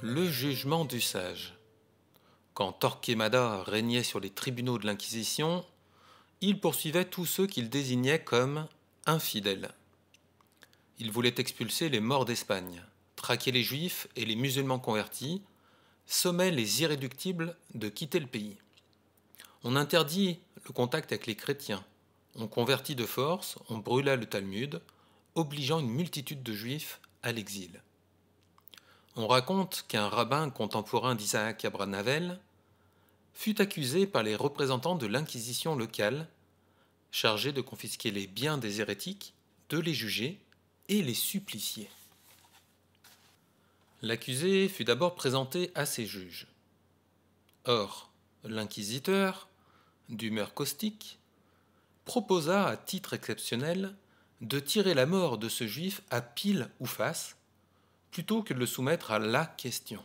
Le jugement du sage. Quand Torquemada régnait sur les tribunaux de l'Inquisition, il poursuivait tous ceux qu'il désignait comme infidèles. Il voulait expulser les morts d'Espagne, traquer les juifs et les musulmans convertis, sommet les irréductibles de quitter le pays. On interdit le contact avec les chrétiens, on convertit de force, on brûla le Talmud, obligeant une multitude de juifs à l'exil on raconte qu'un rabbin contemporain d'Isaac Abranavel fut accusé par les représentants de l'Inquisition locale, chargé de confisquer les biens des hérétiques, de les juger et les supplicier. L'accusé fut d'abord présenté à ses juges. Or, l'inquisiteur, d'humeur caustique, proposa à titre exceptionnel de tirer la mort de ce juif à pile ou face, plutôt que de le soumettre à la question.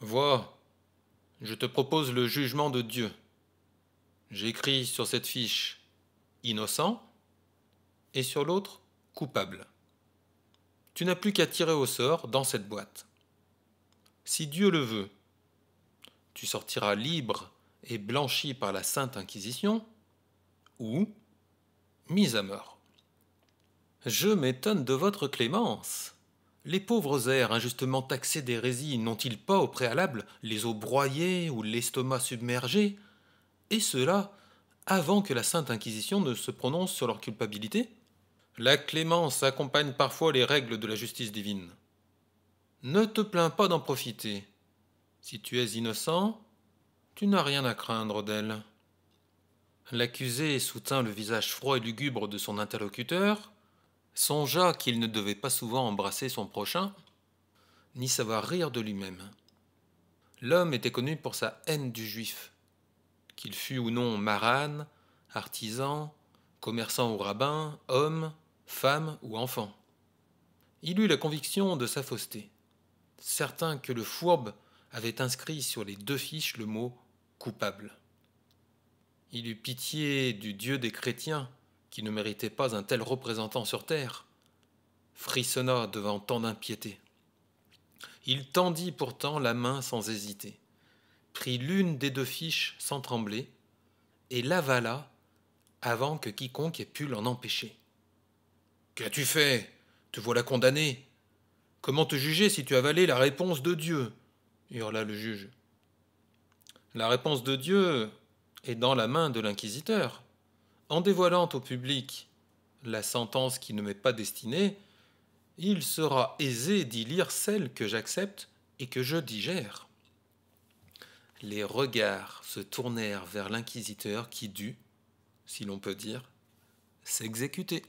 Vois, je te propose le jugement de Dieu. J'écris sur cette fiche innocent et sur l'autre coupable. Tu n'as plus qu'à tirer au sort dans cette boîte. Si Dieu le veut, tu sortiras libre et blanchi par la Sainte Inquisition ou mis à mort. Je m'étonne de votre clémence. Les pauvres airs injustement taxés d'hérésie n'ont-ils pas au préalable les os broyés ou l'estomac submergé Et cela avant que la Sainte Inquisition ne se prononce sur leur culpabilité La clémence accompagne parfois les règles de la justice divine. Ne te plains pas d'en profiter. Si tu es innocent, tu n'as rien à craindre d'elle. L'accusé soutint le visage froid et lugubre de son interlocuteur, songea qu'il ne devait pas souvent embrasser son prochain, ni savoir rire de lui-même. L'homme était connu pour sa haine du juif, qu'il fût ou non marane, artisan, commerçant ou rabbin, homme, femme ou enfant. Il eut la conviction de sa fausseté, certain que le fourbe avait inscrit sur les deux fiches le mot coupable. Il eut pitié du Dieu des chrétiens qui ne méritait pas un tel représentant sur terre, frissonna devant tant d'impiété. Il tendit pourtant la main sans hésiter, prit l'une des deux fiches sans trembler, et l'avala avant que quiconque ait pu l'en empêcher. Qu'as-tu fait Te voilà condamné. Comment te juger si tu avalais la réponse de Dieu hurla le juge. La réponse de Dieu est dans la main de l'inquisiteur, en dévoilant au public la sentence qui ne m'est pas destinée, il sera aisé d'y lire celle que j'accepte et que je digère. Les regards se tournèrent vers l'inquisiteur qui dut, si l'on peut dire, s'exécuter.